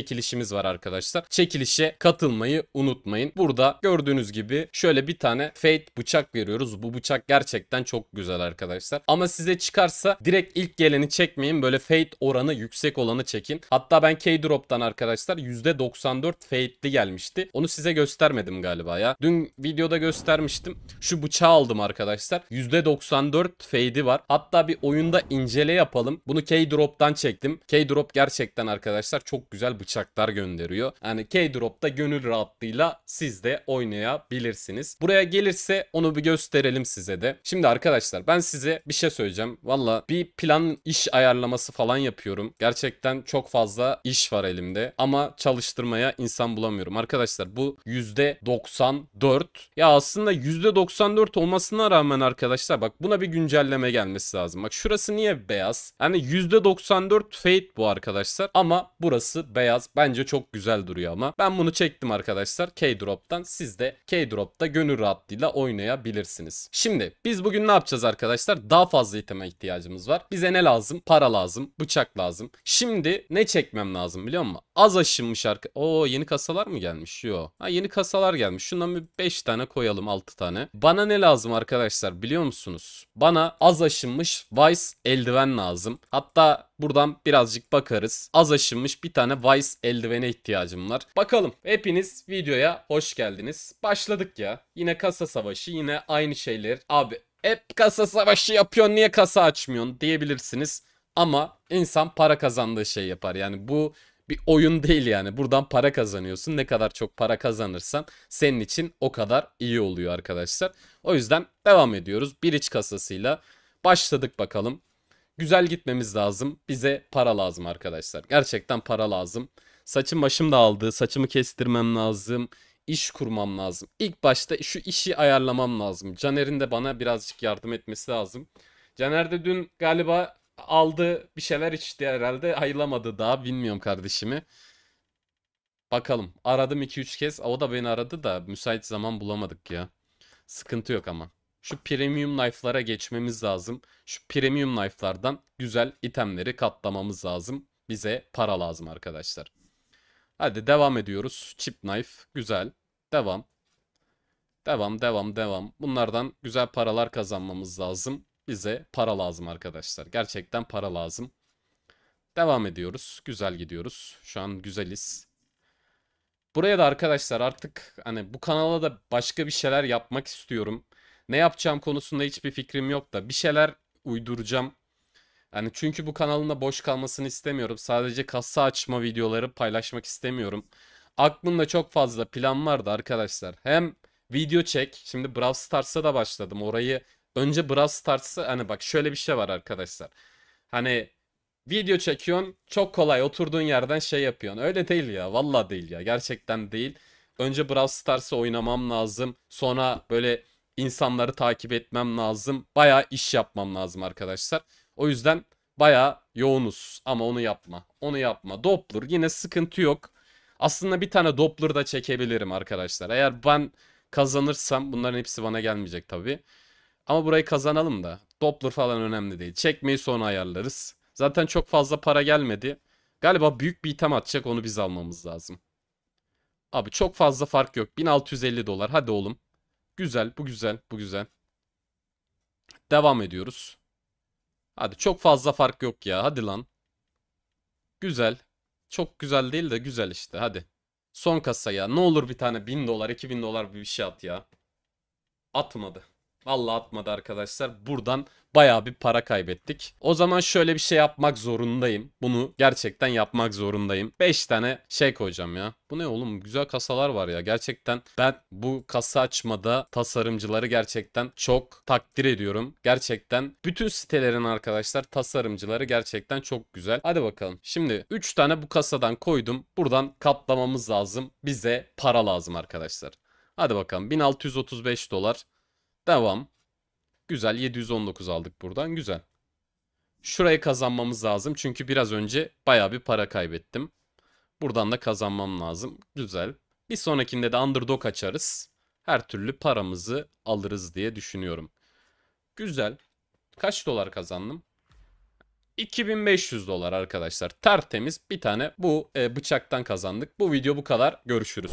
çekilişimiz var arkadaşlar. Çekilişe katılmayı unutmayın. Burada gördüğünüz gibi şöyle bir tane Fate bıçak veriyoruz. Bu bıçak gerçekten çok güzel arkadaşlar. Ama size çıkarsa direkt ilk geleni çekmeyin. Böyle Fate oranı yüksek olanı çekin. Hatta ben K-Drop'tan arkadaşlar %94 Fate'li gelmişti. Onu size göstermedim galiba ya. Dün videoda göstermiştim. Şu bıçağı aldım arkadaşlar. %94 Fate'i var. Hatta bir oyunda incele yapalım. Bunu K-Drop'tan çektim. K-Drop gerçekten arkadaşlar çok güzel bıçak bıçaklar gönderiyor. Yani K-Drop'ta gönül rahatlığıyla siz de oynayabilirsiniz. Buraya gelirse onu bir gösterelim size de. Şimdi arkadaşlar ben size bir şey söyleyeceğim. Valla bir plan iş ayarlaması falan yapıyorum. Gerçekten çok fazla iş var elimde ama çalıştırmaya insan bulamıyorum. Arkadaşlar bu %94 ya aslında %94 olmasına rağmen arkadaşlar bak buna bir güncelleme gelmesi lazım. Bak şurası niye beyaz? Hani %94 fade bu arkadaşlar ama burası beyaz beyaz. Bence çok güzel duruyor ama. Ben bunu çektim arkadaşlar K-Drop'tan. Siz de K-Drop'ta gönül rahatlığıyla oynayabilirsiniz. Şimdi biz bugün ne yapacağız arkadaşlar? Daha fazla iteme ihtiyacımız var. Bize ne lazım? Para lazım. Bıçak lazım. Şimdi ne çekmem lazım biliyor musun? Az aşınmış arka... Oo yeni kasalar mı gelmiş? Yo. Ha yeni kasalar gelmiş. Şundan bir 5 tane koyalım 6 tane. Bana ne lazım arkadaşlar biliyor musunuz? Bana az aşınmış Vice eldiven lazım. Hatta Buradan birazcık bakarız. Az aşınmış bir tane Vice eldivene ihtiyacım var. Bakalım. Hepiniz videoya hoş geldiniz. Başladık ya. Yine kasa savaşı yine aynı şeyler. Abi hep kasa savaşı yapıyorsun niye kasa açmıyorsun diyebilirsiniz. Ama insan para kazandığı şey yapar. Yani bu bir oyun değil yani. Buradan para kazanıyorsun. Ne kadar çok para kazanırsan senin için o kadar iyi oluyor arkadaşlar. O yüzden devam ediyoruz. Bir iç kasasıyla başladık bakalım güzel gitmemiz lazım. Bize para lazım arkadaşlar. Gerçekten para lazım. Saçım başım aldı. Saçımı kestirmem lazım. İş kurmam lazım. İlk başta şu işi ayarlamam lazım. Caner'in de bana birazcık yardım etmesi lazım. Caner de dün galiba aldı bir şeyler içti herhalde. Ayılamadı daha bilmiyorum kardeşimi. Bakalım. Aradım 2-3 kez. O da beni aradı da müsait zaman bulamadık ya. Sıkıntı yok ama şu premium knife'lara geçmemiz lazım. Şu premium knife'lardan güzel itemleri katlamamız lazım. Bize para lazım arkadaşlar. Hadi devam ediyoruz. Chip knife güzel. Devam. Devam devam devam. Bunlardan güzel paralar kazanmamız lazım. Bize para lazım arkadaşlar. Gerçekten para lazım. Devam ediyoruz. Güzel gidiyoruz. Şu an güzeliz. Buraya da arkadaşlar artık hani bu kanala da başka bir şeyler yapmak istiyorum. Ne yapacağım konusunda hiçbir fikrim yok da bir şeyler uyduracağım. Yani çünkü bu kanalında boş kalmasını istemiyorum. Sadece kasa açma videoları paylaşmak istemiyorum. Aklımda çok fazla plan vardı arkadaşlar. Hem video çek. Şimdi Brawl Stars'a da başladım. Orayı önce Brawl Stars'ı hani bak şöyle bir şey var arkadaşlar. Hani video çekiyorsun çok kolay oturduğun yerden şey yapıyorsun. Öyle değil ya valla değil ya gerçekten değil. Önce Brawl Stars'ı oynamam lazım. Sonra böyle insanları takip etmem lazım. Baya iş yapmam lazım arkadaşlar. O yüzden baya yoğunuz ama onu yapma. Onu yapma. Doppler yine sıkıntı yok. Aslında bir tane Doppler da çekebilirim arkadaşlar. Eğer ben kazanırsam bunların hepsi bana gelmeyecek tabii. Ama burayı kazanalım da. Doppler falan önemli değil. Çekmeyi sonra ayarlarız. Zaten çok fazla para gelmedi. Galiba büyük bir item atacak onu biz almamız lazım. Abi çok fazla fark yok. 1650 dolar hadi oğlum. Güzel. Bu güzel. Bu güzel. Devam ediyoruz. Hadi çok fazla fark yok ya. Hadi lan. Güzel. Çok güzel değil de güzel işte. Hadi. Son kasa ya. Ne olur bir tane 1000 dolar 2000 dolar bir şey at ya. Atmadı. Allah atmadı arkadaşlar. Buradan baya bir para kaybettik. O zaman şöyle bir şey yapmak zorundayım. Bunu gerçekten yapmak zorundayım. 5 tane şey koyacağım ya. Bu ne oğlum? Güzel kasalar var ya. Gerçekten ben bu kasa açmada tasarımcıları gerçekten çok takdir ediyorum. Gerçekten bütün sitelerin arkadaşlar tasarımcıları gerçekten çok güzel. Hadi bakalım. Şimdi 3 tane bu kasadan koydum. Buradan katlamamız lazım. Bize para lazım arkadaşlar. Hadi bakalım 1635 dolar. Devam. Güzel 719 aldık buradan güzel. Şurayı kazanmamız lazım çünkü biraz önce baya bir para kaybettim. Buradan da kazanmam lazım. Güzel. Bir sonrakinde de underdog açarız. Her türlü paramızı alırız diye düşünüyorum. Güzel. Kaç dolar kazandım? 2500 dolar arkadaşlar. Tertemiz bir tane bu e, bıçaktan kazandık. Bu video bu kadar. Görüşürüz.